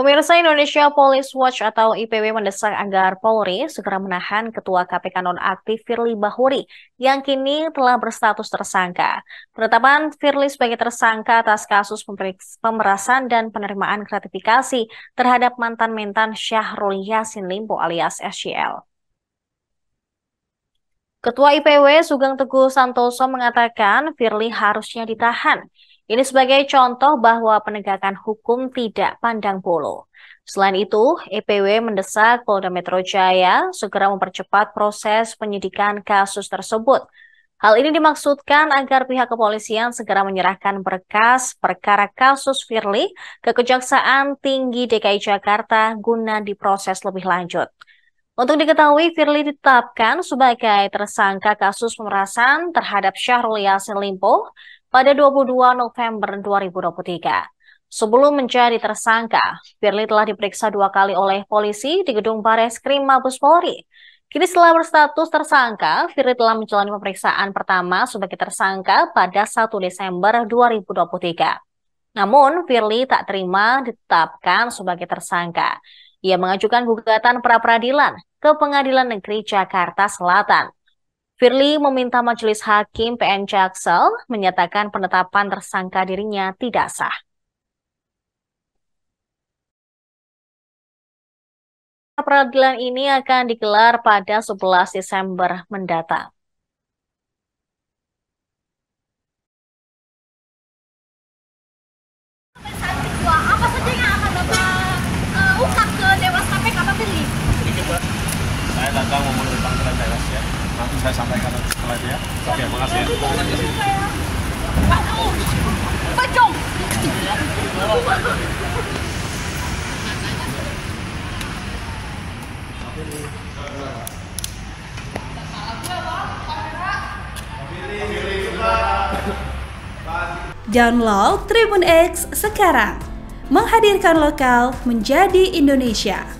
Pemirsa Indonesia Police Watch atau IPW mendesak agar Polri segera menahan Ketua KPK nonaktif Firly Bahuri yang kini telah berstatus tersangka. Penetapan Firly sebagai tersangka atas kasus pemerasan dan penerimaan gratifikasi terhadap mantan mentan Syahrul Yassin Limpo alias SCL. Ketua IPW Sugeng Teguh Santoso mengatakan Firly harusnya ditahan ini sebagai contoh bahwa penegakan hukum tidak pandang bolo. Selain itu, EPW mendesak Polda Metro Jaya segera mempercepat proses penyidikan kasus tersebut. Hal ini dimaksudkan agar pihak kepolisian segera menyerahkan berkas perkara kasus Firly ke Kejaksaan Tinggi DKI Jakarta guna diproses lebih lanjut. Untuk diketahui, Firly ditetapkan sebagai tersangka kasus pemerasan terhadap Syahrul Yassin Limpo pada 22 November 2023. Sebelum menjadi tersangka, Firly telah diperiksa dua kali oleh polisi di gedung Bares Krim Mabes Polri. Kini setelah berstatus tersangka, Firly telah menjalani pemeriksaan pertama sebagai tersangka pada 1 Desember 2023. Namun, Firly tak terima ditetapkan sebagai tersangka. Ia mengajukan gugatan pra-peradilan ke Pengadilan Negeri Jakarta Selatan. Firly meminta Majelis Hakim PN Jaksel menyatakan penetapan tersangka dirinya tidak sah. Peradilan ini akan digelar pada 11 Desember mendatang. datang memenuhi panggilan Dewas ya nanti saya sampaikan setelah ya Oke, makasih ya. Download Tribun X sekarang, menghadirkan lokal menjadi Indonesia.